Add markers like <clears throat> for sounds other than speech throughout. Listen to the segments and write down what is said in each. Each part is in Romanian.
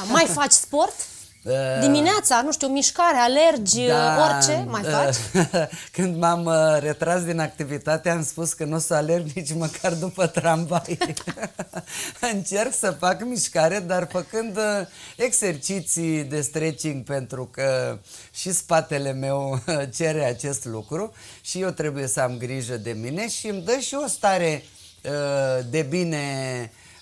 asta? Mai <laughs> faci sport? Uh, Dimineața, nu știu, mișcare, alergi, da, orice, uh, mai faci? <laughs> când m-am uh, retras din activitate, am spus că nu o să alerg nici măcar după tramvai. <laughs> Încerc să fac mișcare, dar făcând exerciții de stretching, pentru că și spatele meu cere acest lucru și eu trebuie să am grijă de mine și îmi dă și o stare de bine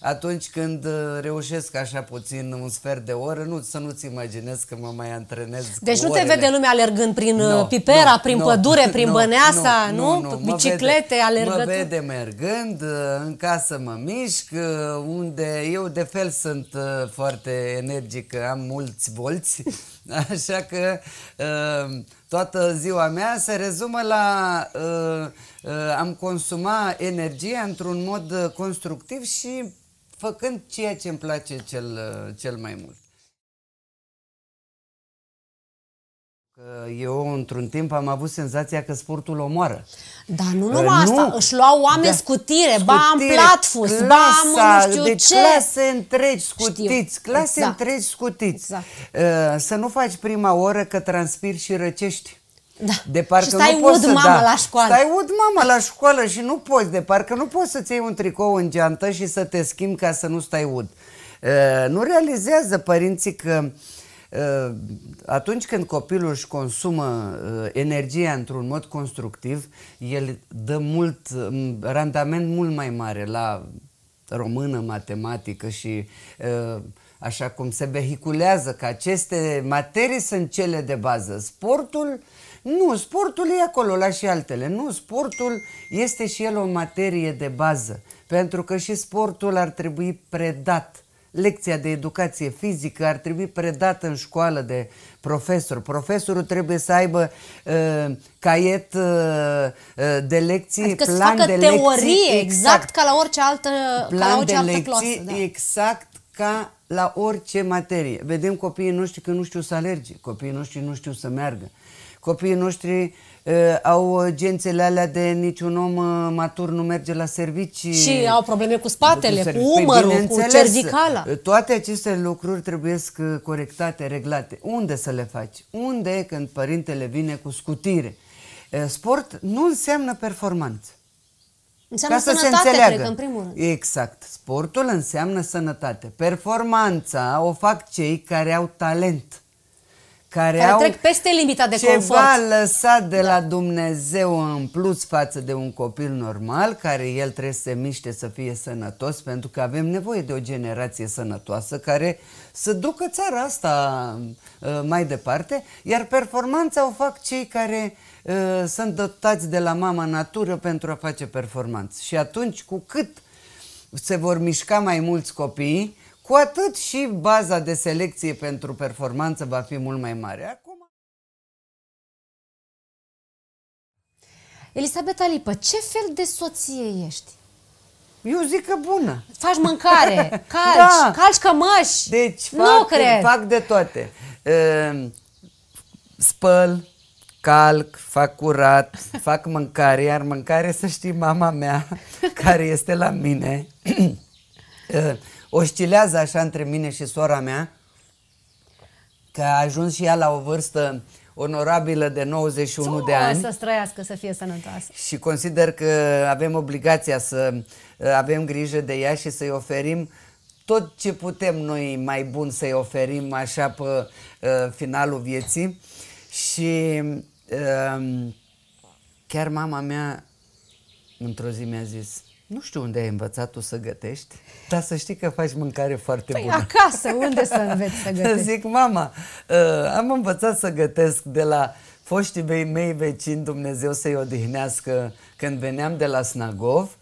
atunci când uh, reușesc așa puțin un sfert de oră, nu, să nu-ți imaginezi că mă mai antrenez Deci nu orele. te vede lumea alergând prin uh, no, Pipera, no, prin no, pădure, <laughs> prin no, Băneasa, no, nu? nu, nu Biciclete, alergând Mă vede mergând, uh, în casă mă mișc, unde eu de fel sunt foarte energic, am mulți volți <laughs> Așa că uh, toată ziua mea se rezumă la uh, uh, am consuma energia într-un mod constructiv și făcând ceea ce îmi place cel, cel mai mult. Eu, într-un timp, am avut senzația că sportul omoară. Dar nu numai uh, asta, nu. își luau oameni da. scutire, scutire, ba am platfus, clasa, ba am nu știu deci ce. clase întregi scutiți, știu. Exact, clase exact. întregi scutiți. Exact. Uh, să nu faci prima oră că transpiri și răcești. Da. De parcă și stai nu ud, poți ud, să, mamă, da, la școală. Stai ud, mamă, la școală și nu poți, de parcă nu poți să-ți iei un tricou în geantă și să te schimbi ca să nu stai ud. Uh, nu realizează părinții că uh, Uh, atunci când copilul își consumă uh, energia într-un mod constructiv, el dă mult, um, randament mult mai mare la română, matematică și uh, așa cum se vehiculează că aceste materii sunt cele de bază. Sportul nu, sportul e acolo la și altele. Nu, sportul este și el o materie de bază, pentru că și sportul ar trebui predat lecția de educație fizică ar trebui predată în școală de profesor. Profesorul trebuie să aibă uh, caiet uh, uh de lecții, adică plan să facă de teorie, lecții, exact, exact ca la orice altă, plan ca la orice de altă lecții, clasă. Da. Exact ca la orice materie. Vedem copiii noștri că nu știu să alerge, copiii noștri nu știu să meargă, copiii noștri uh, Uh, au uh, gențele alea de niciun om uh, matur nu merge la servicii. Și au probleme cu spatele, cu, cu păi, umărul, păi, cu cervicala. Toate aceste lucruri trebuie corectate, reglate. Unde să le faci? Unde când părintele vine cu scutire? Sport nu înseamnă performanță. Înseamnă Ca să sănătate, se înțeleagă. cred, în primul rând. Exact. Sportul înseamnă sănătate. Performanța o fac cei care au talent care, care au trec peste limita de ceva confort. lăsat de da. la Dumnezeu în plus față de un copil normal, care el trebuie să se miște să fie sănătos, pentru că avem nevoie de o generație sănătoasă care să ducă țara asta uh, mai departe, iar performanța o fac cei care uh, sunt dotați de la mama natură pentru a face performanță. Și atunci, cu cât se vor mișca mai mulți copii, cu atât și baza de selecție pentru performanță va fi mult mai mare. Acum... Elisabeta Lipă, ce fel de soție ești? Eu zic că bună. Faci mâncare, <laughs> da. calci, da. calci cămăși. Deci fac, nu cred. fac de toate. Ehm, spăl, calc, fac curat, <laughs> fac mâncare, iar mâncare să știi mama mea <laughs> care este la mine. <clears throat> Eh, oscilează așa între mine și sora mea, că a ajuns și ea la o vârstă onorabilă de 91 de ani. Să străiască, să fie sănătoasă. Și consider că avem obligația să uh, avem grijă de ea și să-i oferim tot ce putem noi mai bun să-i oferim așa pe uh, finalul vieții. Și uh, chiar mama mea într-o zi mi-a zis, nu știu unde ai învățat tu să gătești, dar să știi că faci mâncare foarte păi bună. acasă, unde să înveți să <laughs> gătești? Zic, mama, uh, am învățat să gătesc de la foștii mei vecini, Dumnezeu să-i odihnească, când veneam de la Snagov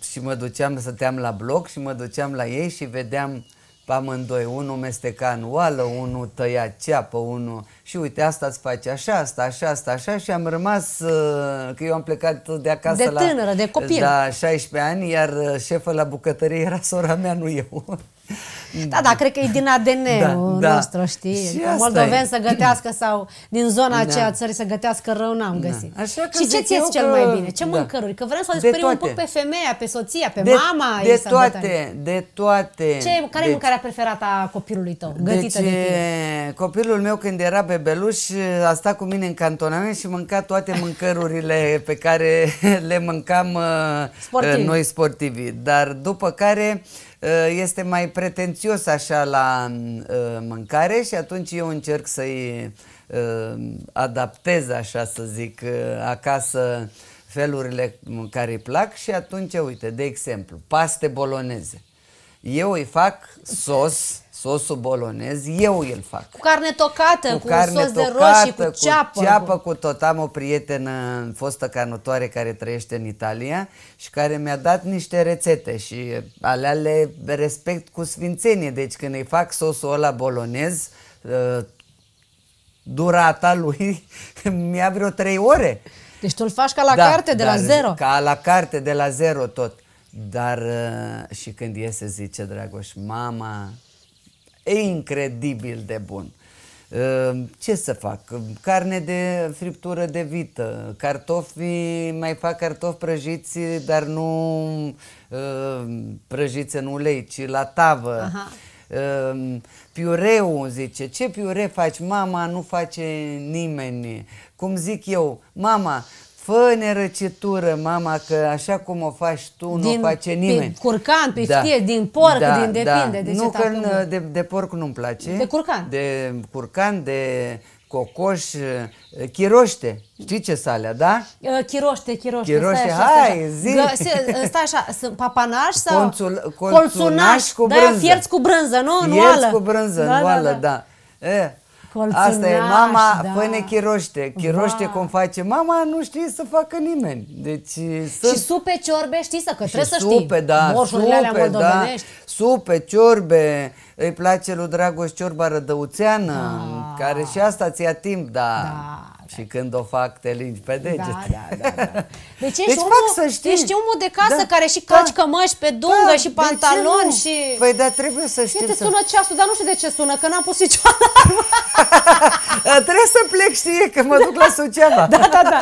și mă duceam, să team la bloc și mă duceam la ei și vedeam uh, pe amândoi, unul mesteca în oală, unul tăia ceapă, unul și uite asta îți face așa, asta, așa, asta, așa și am rămas, uh, că eu am plecat de acasă de tânără, la, de copil. la da, 16 ani, iar uh, șefa la bucătărie era sora mea, nu eu. <laughs> Da, da, cred că e din ADN-ul da, da, nostru, știi? Și Moldoveni să gătească sau din zona da. aceea țării să gătească rău n-am da. găsit. Așa că și ce ți cel mai bine? Ce da. mâncăruri? Că vrem să o desperim un pic pe femeia, pe soția, pe de, mama. De toate, bătani. de toate. Ce, care de... e deci- mâncarea preferată a copilului tău, deci, gătită deci, de tine? copilul meu când era bebeluș a stat cu mine în cantonament și mânca toate <laughs> mâncărurile pe care le mâncam uh, Sportiv. noi sportivi. Dar după care Eh, este mai pretențios așa la eh, mâncare și atunci eu încerc să-i eh, adaptez așa să zic acasă felurile care îi plac și atunci uite, de exemplu, paste boloneze eu îi fac sos, sosul bolonez, eu îl fac. Cu carne tocată, cu, cu carne sos tocată, de roșii, cu ceapă. Cu ceapă, cu, cu tot. Am o prietenă, fostă canutoare, care trăiește în Italia și care mi-a dat niște rețete și alea le respect cu sfințenie. Deci când îi fac sosul ăla bolonez, ă, durata lui <laughs> mi-a vreo trei ore. Deci tu îl faci ca la da, carte, de la da, zero. Ca la carte, de la zero tot. Dar uh, și când iese zice Dragoș, mama, e incredibil de bun. Uh, ce să fac? Carne de friptură de vită, cartofi, mai fac cartofi prăjiți, dar nu uh, prăjiți în ulei, ci la tavă. Aha piureu, zice, ce piure faci? Mama nu face nimeni. Cum zic eu, mama, fă nerăcitură, mama, că așa cum o faci tu, din, nu o face nimeni. Din curcan, pe păi da. din porc, da, din da. depinde. Da. De nu că nu, de, de porc nu-mi place. De curcan. De curcan, de cocoș, uh, chiroște. Știi ce salea, da? Chiroște, uh, chiroște. Chiroște, stai așa, hai, așa. zi. Gă, uh, stai așa, sunt papanaș sau? Conțul, colțunaș, colțunaș cu da, brânză. Da, fierți cu brânză, nu? Fierți cu brânză, da, da, oală, da. da. da. E, Colțunaș, Asta e mama da. până chiroște. Chiroște cum face mama, nu știe să facă nimeni. Deci, să... Și supe ciorbe știi să, că trebuie supe, să știi. Da, supe, da, da. supe, ciorbe, îi place lui Dragoș ciorba rădăuțeană, da. care și asta ți-a timp, da. da. Și când o fac, te lingi pe degete. Da, da, da, da. Deci ești, deci omul, să știi. ești omul de casă da, care și calci da, cămăși pe da, dungă da, și pantalon și... Păi da, trebuie să știi. Te să... sună ceasul, dar nu știu de ce sună, că n-am pus niciodată. <laughs> trebuie să plec, știi, că mă duc la da. Suceava. Da, da, da.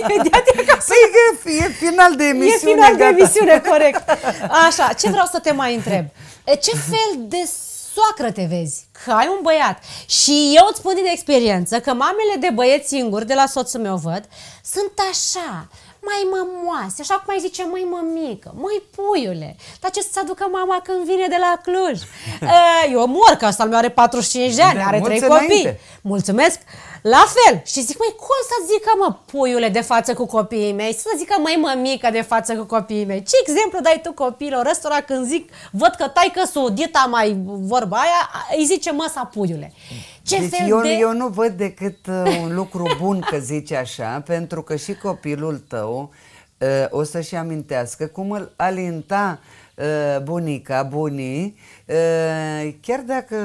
Imediat e să... Păi e, e final de emisiune. E final gata. de emisiune, corect. <laughs> Așa, ce vreau să te mai întreb? Ce fel de soacră te vezi? că ai un băiat. Și eu îți spun din experiență că mamele de băieți singuri, de la soțul meu văd, sunt așa mai mămoase, așa cum mai zice, mai mămică, mai puiule, dar ce să-ți aducă mama când vine de la Cluj? <laughs> Eh, eu mor, că asta meu are 45 de ani, da, are trei copii. Mulțumesc! La fel. Și zic, mai cum să zică, mă, puiule, de față cu copiii mei? Să zică, mai mămică, de față cu copiii mei? Ce exemplu dai tu copiilor ăstora când zic, văd că tai că dita mai vorba aia, îi zice, mă, sa puiule. Mm. Ce deci fel eu, de... eu nu văd decât uh, un lucru bun că zici așa, <laughs> pentru că și copilul tău uh, o să-și amintească cum îl alinta uh, bunica, bunii, uh, chiar dacă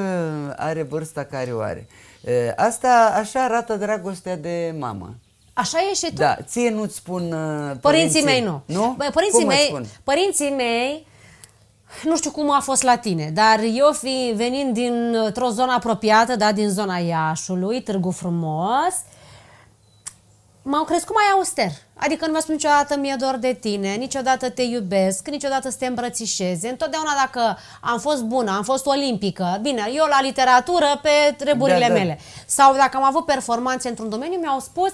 are vârsta care o are. Uh, asta așa arată dragostea de mamă. Așa e și tu? Da, ție nu-ți spun uh, părinții, părinții mei nu. Nu? Părinții Cum mei, spun? părinții mei nu știu cum a fost la tine, dar eu fi, venind dintr-o zonă apropiată, da, din zona Iașului, Târgu Frumos, m-au crescut mai auster. Adică nu mi-a spus niciodată mi-e dor de tine, niciodată te iubesc, niciodată să te îmbrățișeze. Întotdeauna dacă am fost bună, am fost olimpică, bine, eu la literatură pe treburile da, da. mele. Sau dacă am avut performanțe într-un domeniu, mi-au spus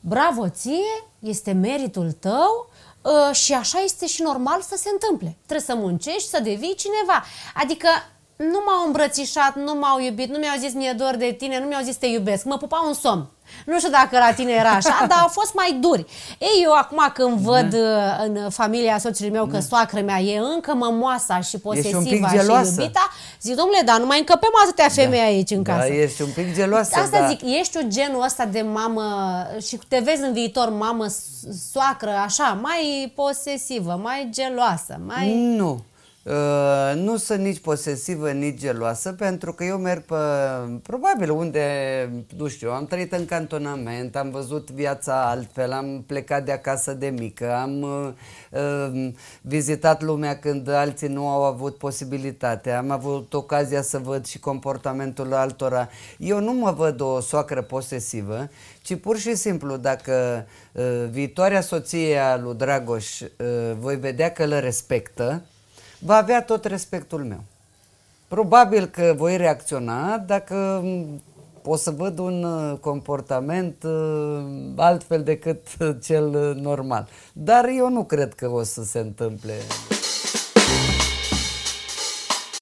bravo ție, este meritul tău, Uh, și așa este și normal să se întâmple. Trebuie să muncești, să devii cineva. Adică nu m-au îmbrățișat, nu m-au iubit, nu mi-au zis mi-e dor de tine, nu mi-au zis te iubesc. Mă pupa un somn. Nu știu dacă la tine era așa, dar au fost mai duri. Ei, eu acum când da. văd da. în familia soțului meu că da. soacră mea e încă mămoasa și posesivă și iubita, zic, domnule, dar nu mai încăpem atâtea da. femei da. aici în da, casă. Da, ești un pic geloasă. Asta da. zic, ești un genul ăsta de mamă și te vezi în viitor mamă soacră, așa, mai posesivă, mai geloasă, mai... Nu. Uh, nu sunt nici posesivă, nici geloasă, pentru că eu merg pe, probabil unde, nu știu, am trăit în cantonament, am văzut viața altfel, am plecat de acasă de mică, am uh, uh vizitat lumea când alții nu au avut posibilitatea, am avut ocazia să văd și comportamentul altora. Eu nu mă văd o soacră posesivă, ci pur și simplu dacă uh, viitoarea soție a lui Dragoș uh, voi vedea că le respectă, va avea tot respectul meu. Probabil că voi reacționa dacă o să văd un uh, comportament uh, altfel decât uh, cel normal. Dar eu nu cred că o să se întâmple.